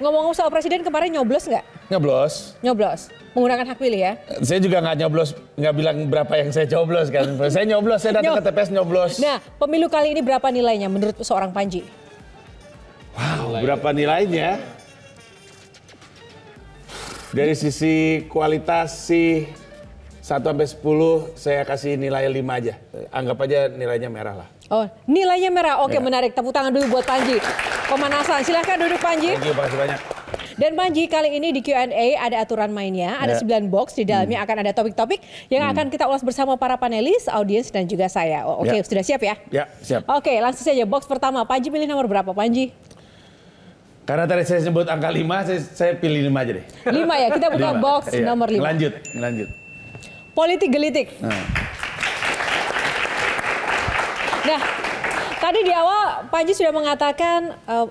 Ngomong-ngomong soal presiden kemarin nyoblos nggak? Nyoblos. Nyoblos. Menggunakan hak pilih ya? Saya juga nggak nyoblos, nggak bilang berapa yang saya coblos kan. saya nyoblos, saya datang Nyob... ke TPS nyoblos. Nah, pemilu kali ini berapa nilainya menurut seorang Panji? Wow, Nilai. berapa nilainya? Dari sisi kualitas si 1 sampai 10 saya kasih nilai 5 aja. Anggap aja nilainya merah lah. Oh, nilainya merah. Oke, ya. menarik. Tepuk tangan dulu buat Panji. Pemanasan. Silahkan duduk Panji. Thank you, makasih banyak. Dan Panji kali ini di Q&A ada aturan mainnya, ada ya. 9 box di dalamnya hmm. akan ada topik-topik yang hmm. akan kita ulas bersama para panelis, audiens dan juga saya. Oh, Oke, okay, ya. sudah siap ya? Ya, siap. Oke, langsung saja box pertama. Panji pilih nomor berapa, Panji? Karena tadi saya sebut angka 5, saya, saya pilih 5 aja deh. 5 ya, kita buka 5. box ya. nomor 5. Lanjut, lanjut. Politik gelitik. Nah. Nah, tadi di awal Panji sudah mengatakan uh,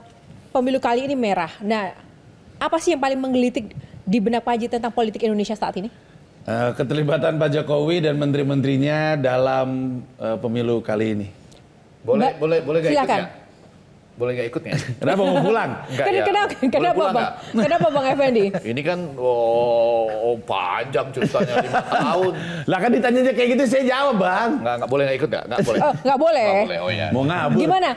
pemilu kali ini merah. Nah, apa sih yang paling menggelitik di benak Panji tentang politik Indonesia saat ini? Uh, keterlibatan Pak Jokowi dan menteri-menterinya dalam uh, pemilu kali ini. Boleh, ba boleh, boleh gak silakan. ikut ya? Boleh nggak ikut ya? Kenapa mau pulang? Enggak, Ken, ya. Kenapa, Boleh kenapa pulang bang? Kenapa bang Effendi? Ini kan oh, oh panjang ceritanya lima tahun. Lah kan ditanya kayak gitu saya jawab bang. Nggak enggak boleh nggak ikut nggak? Enggak boleh. Oh, nggak boleh. Nggak boleh. Oh iya. Mau ngabur. Gimana?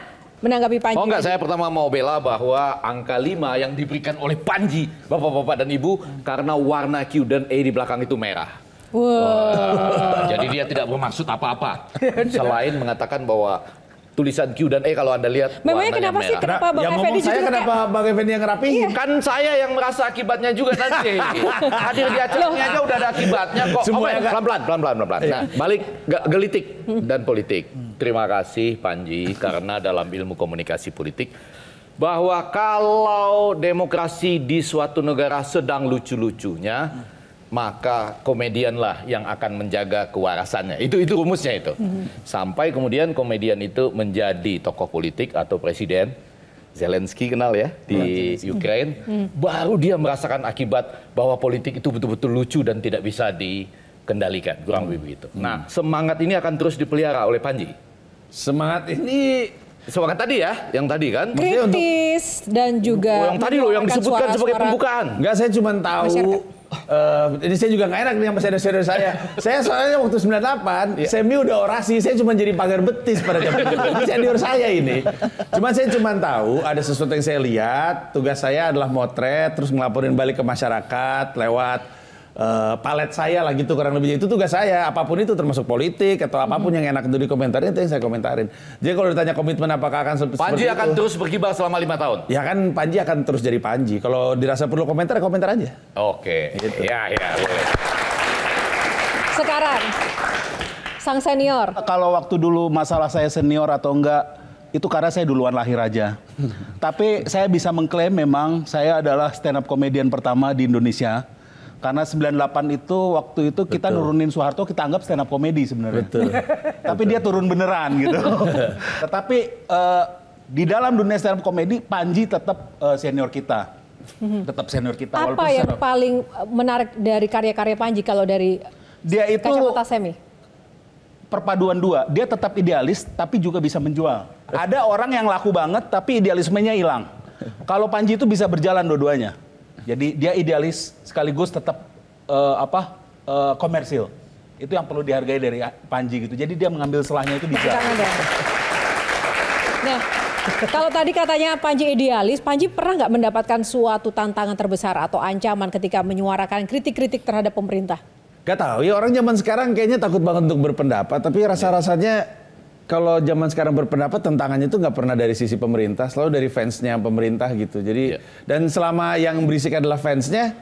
menanggapi Panji. Oh enggak, saya pertama mau bela bahwa angka 5 yang diberikan oleh Panji, Bapak-bapak dan Ibu karena warna Q dan E di belakang itu merah. Wow. Wah, jadi dia tidak bermaksud apa-apa selain mengatakan bahwa tulisan Q dan E kalau Anda lihat. Memangnya kenapa merah. sih kenapa Bang yang Effendi saya kenapa kayak... Gitu? Bang Effendi yang rapi? Iya. Kan saya yang merasa akibatnya juga nanti. Hadir di acaranya aja udah ada akibatnya kok. Semua pelan-pelan, pelan-pelan, pelan-pelan. Iya. Nah, balik gelitik dan politik. Terima kasih Panji karena dalam ilmu komunikasi politik bahwa kalau demokrasi di suatu negara sedang lucu-lucunya, maka komedianlah yang akan menjaga kewarasannya. Itu itu rumusnya itu. Mm-hmm. Sampai kemudian komedian itu menjadi tokoh politik atau presiden. Zelensky kenal ya di Ukraine. Mm-hmm. Baru dia merasakan akibat bahwa politik itu betul-betul lucu dan tidak bisa dikendalikan. Kurang lebih begitu. Mm-hmm. Nah, semangat ini akan terus dipelihara oleh Panji. Semangat ini Semangat tadi ya, yang tadi kan. Kritis untuk, dan juga. Oh, yang tadi loh, yang disebutkan suara, sebagai pembukaan. Enggak, saya cuma tahu Uh, eh, jadi saya juga nggak enak nih sama senior-senior saya. saya soalnya waktu 98, yeah. Semi udah orasi, saya cuma jadi pagar betis pada jam itu. senior saya ini. Cuma saya cuma tahu ada sesuatu yang saya lihat, tugas saya adalah motret, terus ngelaporin balik ke masyarakat lewat Eh, palet saya lah gitu kurang lebih itu tugas saya apapun itu termasuk politik atau apapun hmm. yang enak di dikomentarin itu yang saya komentarin jadi kalau ditanya komitmen apakah akan seperti Panji akan terus berkibar selama lima tahun ya kan Panji akan terus jadi Panji kalau dirasa perlu komentar ya komentar aja oke okay. gitu. ya ya boleh sekarang sang senior kalau waktu dulu masalah saya senior atau enggak itu karena saya duluan lahir aja. Hmm. Tapi saya bisa mengklaim memang saya adalah stand up komedian pertama di Indonesia karena 98 itu waktu itu kita nurunin Soeharto kita anggap stand up komedi sebenarnya. Betul. Tapi Betul. dia turun beneran gitu. Iya. Tetapi uh, di dalam dunia stand up komedi Panji tetap uh, senior kita. Mhm. Tetap senior kita Apa yang senior. paling eh, menarik dari karya-karya Panji kalau dari dia itu semi? perpaduan dua. Dia tetap idealis tapi juga bisa menjual. Ada orang yang laku banget tapi idealismenya hilang. Kalau Panji itu bisa berjalan dua-duanya. Jadi dia idealis sekaligus tetap uh, apa uh, komersil. Itu yang perlu dihargai dari Panji gitu. Jadi dia mengambil selahnya itu bisa. Nah, kalau tadi katanya Panji idealis, Panji pernah nggak mendapatkan suatu tantangan terbesar atau ancaman ketika menyuarakan kritik-kritik terhadap pemerintah? Gak tahu ya orang zaman sekarang kayaknya takut banget untuk berpendapat, tapi rasa-rasanya kalau zaman sekarang berpendapat tentangannya itu nggak pernah dari sisi pemerintah, selalu dari fansnya pemerintah gitu. Jadi yeah. dan selama yang berisik adalah fansnya,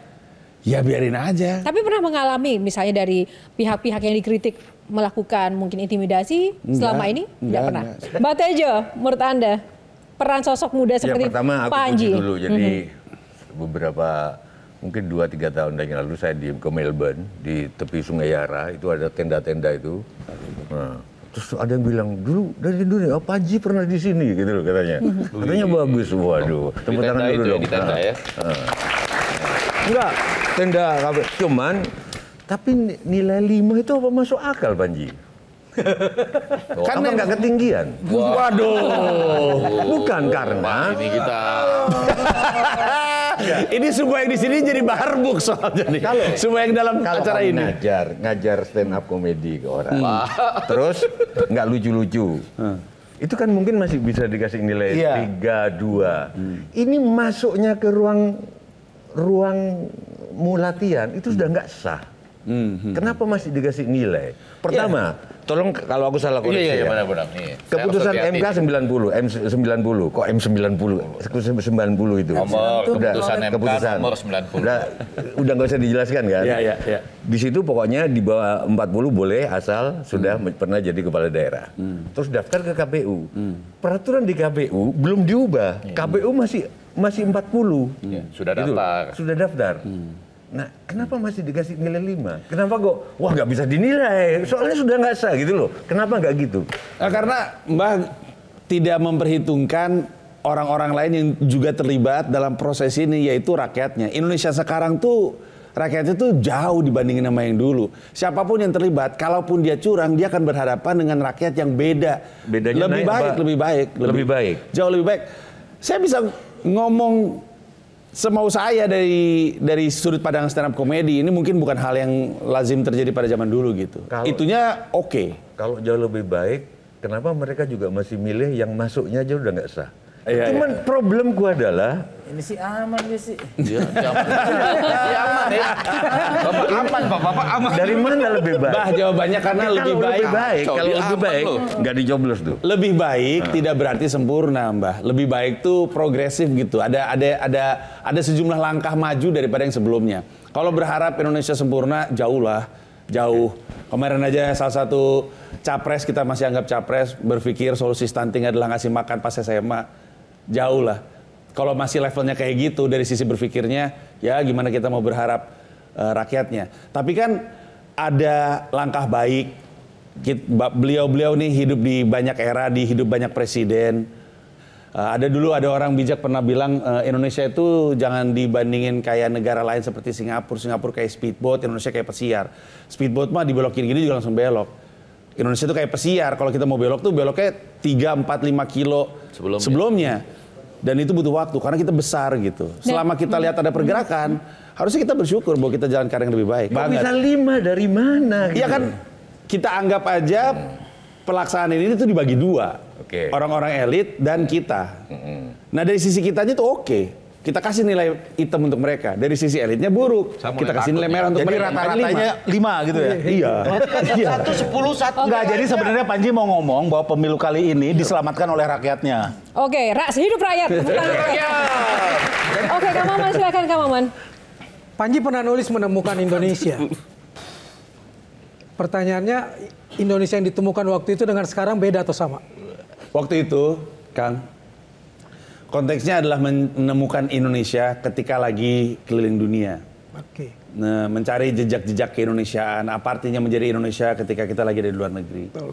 ya biarin aja. Tapi pernah mengalami misalnya dari pihak-pihak yang dikritik melakukan mungkin intimidasi enggak, selama ini? Enggak, pernah. Enggak. Mbak Tejo, menurut Anda peran sosok muda ya, seperti ya, pertama aku Panji dulu. Jadi mm -hmm. beberapa mungkin dua tiga tahun yang lalu saya di ke Melbourne di tepi Sungai Yara itu ada tenda-tenda itu. Nah, Terus ada yang bilang dulu dari dunia oh, Panji pernah di sini gitu loh katanya. Katanya bagus, waduh. Tepuk tangan dulu dong. Ah. Ya, tenda, ah. ya. Enggak, tenda cuman tapi nilai lima itu apa masuk akal Panji? karena nggak ketinggian. Waduh. Bukan karena. Ini kita. ini semua yang di sini jadi barbuk soalnya nih. Kalau, semua yang dalam kalau acara ini. Ngajar, ngajar stand up komedi ke orang. Hmm. Terus nggak lucu-lucu. Hmm. Itu kan mungkin masih bisa dikasih nilai iya. tiga dua. Hmm. Ini masuknya ke ruang ruang mulatian itu sudah nggak sah. Hmm. Kenapa masih dikasih nilai? Pertama, ya. tolong kalau aku salah koreksi. Iya, iya, ya. Benar, Iya. Keputusan MK 90, M 90, kok M 90, 90 itu. Nomor udah, keputusan MK keputusan. nomor 90. Udah udah nggak usah dijelaskan kan? Iya, iya, iya. Di situ pokoknya di bawah 40 boleh asal sudah hmm. pernah jadi kepala daerah. Hmm. Terus daftar ke KPU. Hmm. Peraturan di KPU belum diubah. Hmm. Iya. KPU masih masih 40. Hmm. Ya, sudah daftar. Itu, Sudah daftar. Hmm Nah, kenapa masih dikasih nilai 5? Kenapa kok, wah nggak bisa dinilai, soalnya sudah nggak sah gitu loh. Kenapa nggak gitu? Nah, karena Mbah tidak memperhitungkan orang-orang lain yang juga terlibat dalam proses ini, yaitu rakyatnya. Indonesia sekarang tuh rakyatnya tuh jauh dibandingin sama yang dulu. Siapapun yang terlibat, kalaupun dia curang, dia akan berhadapan dengan rakyat yang beda. Bedanya lebih naik baik, lebih baik, lebih, lebih baik. Jauh lebih baik. Saya bisa ngomong semau saya dari dari sudut pandang stand up komedi ini mungkin bukan hal yang lazim terjadi pada zaman dulu gitu. Kalau, Itunya oke. Okay. Kalau jauh lebih baik, kenapa mereka juga masih milih yang masuknya aja udah nggak sah? Iya, iya, Cuman iya. problem gue adalah ini sih aman ya sih. Iya, iya aman. ya aman ya. Bapak aman, Pak. Bapak aman. Dari mana lebih baik? Bah, jawabannya karena ya, lebih, baik, lebih baik. Kalau lebih baik, nggak dijoblos tuh. Lebih baik nah. tidak berarti sempurna, Mbah. Lebih baik tuh progresif gitu. Ada ada ada ada sejumlah langkah maju daripada yang sebelumnya. Kalau berharap Indonesia sempurna, jauh lah. Jauh. Kemarin aja salah satu capres kita masih anggap capres berpikir solusi stunting adalah ngasih makan pas SMA jauh lah. Kalau masih levelnya kayak gitu dari sisi berpikirnya, ya gimana kita mau berharap uh, rakyatnya. Tapi kan ada langkah baik. Beliau-beliau nih hidup di banyak era, di hidup banyak presiden. Uh, ada dulu ada orang bijak pernah bilang uh, Indonesia itu jangan dibandingin kayak negara lain seperti Singapura. Singapura kayak speedboat, Indonesia kayak pesiar. Speedboat mah dibelokin gini juga langsung belok. Indonesia itu kayak pesiar. Kalau kita mau belok tuh beloknya 3, 4, 5 kilo sebelumnya. sebelumnya. Dan itu butuh waktu karena kita besar gitu. Dan, Selama kita lihat ada pergerakan, hmm. harusnya kita bersyukur bahwa kita jalan karang yang lebih baik. Kok bisa lima dari mana? Gitu? Iya kan kita anggap aja hmm. pelaksanaan ini itu dibagi dua. orang Orang-orang elit dan kita. Hmm. Nah dari sisi kitanya tuh oke. Okay kita kasih nilai hitam untuk mereka dari sisi elitnya buruk Sama kita kasih nilai merah untuk jadi mereka rata-ratanya lima gitu ya iya, iya. iya. satu sepuluh satu nggak jadi sebenarnya Panji mau ngomong bahwa pemilu kali ini diselamatkan oleh rakyatnya oke okay, rakyat hidup rakyat oke Kamu Maman silakan Kang Panji pernah nulis menemukan Indonesia pertanyaannya Indonesia yang ditemukan waktu itu dengan sekarang beda atau sama waktu itu Kang konteksnya adalah menemukan Indonesia ketika lagi keliling dunia. Oke. Okay. Nah, mencari jejak-jejak keindonesiaan, apa artinya menjadi Indonesia ketika kita lagi di luar negeri. Betul.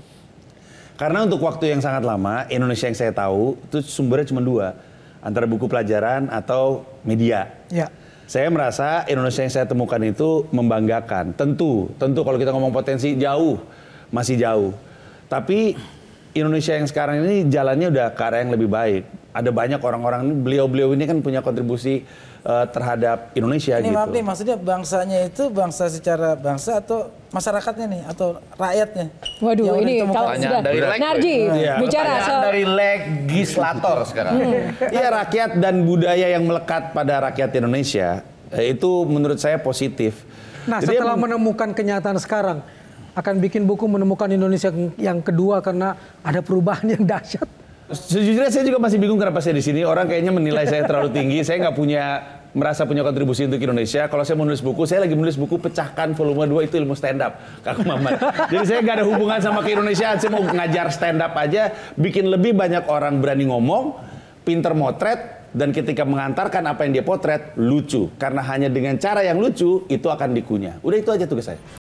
Karena untuk waktu yang sangat lama, Indonesia yang saya tahu itu sumbernya cuma dua, antara buku pelajaran atau media. Ya. Saya merasa Indonesia yang saya temukan itu membanggakan. Tentu, tentu kalau kita ngomong potensi jauh, masih jauh. Tapi Indonesia yang sekarang ini jalannya udah ke arah yang lebih baik. Ada banyak orang-orang ini, beliau-beliau ini kan punya kontribusi uh, terhadap Indonesia ini, gitu. Maaf nih, maksudnya bangsanya itu bangsa secara bangsa atau masyarakatnya nih atau rakyatnya? Waduh, yang ini kalau sudah dari leg, Narji ya. bicara so... dari legislator sekarang. Hmm. Iya, hmm. rakyat dan budaya yang melekat pada rakyat Indonesia eh, itu menurut saya positif. Nah, Jadi setelah menemukan kenyataan sekarang, akan bikin buku menemukan Indonesia yang kedua karena ada perubahan yang dahsyat? Sejujurnya saya juga masih bingung kenapa saya di sini. Orang kayaknya menilai saya terlalu tinggi. Saya nggak punya merasa punya kontribusi untuk Indonesia. Kalau saya menulis buku, saya lagi menulis buku Pecahkan Volume 2 itu ilmu stand up, Kak Muhammad. Jadi saya nggak ada hubungan sama ke Indonesia. Saya mau ngajar stand up aja, bikin lebih banyak orang berani ngomong, pinter motret, dan ketika mengantarkan apa yang dia potret lucu karena hanya dengan cara yang lucu itu akan dikunyah. Udah itu aja tugas saya.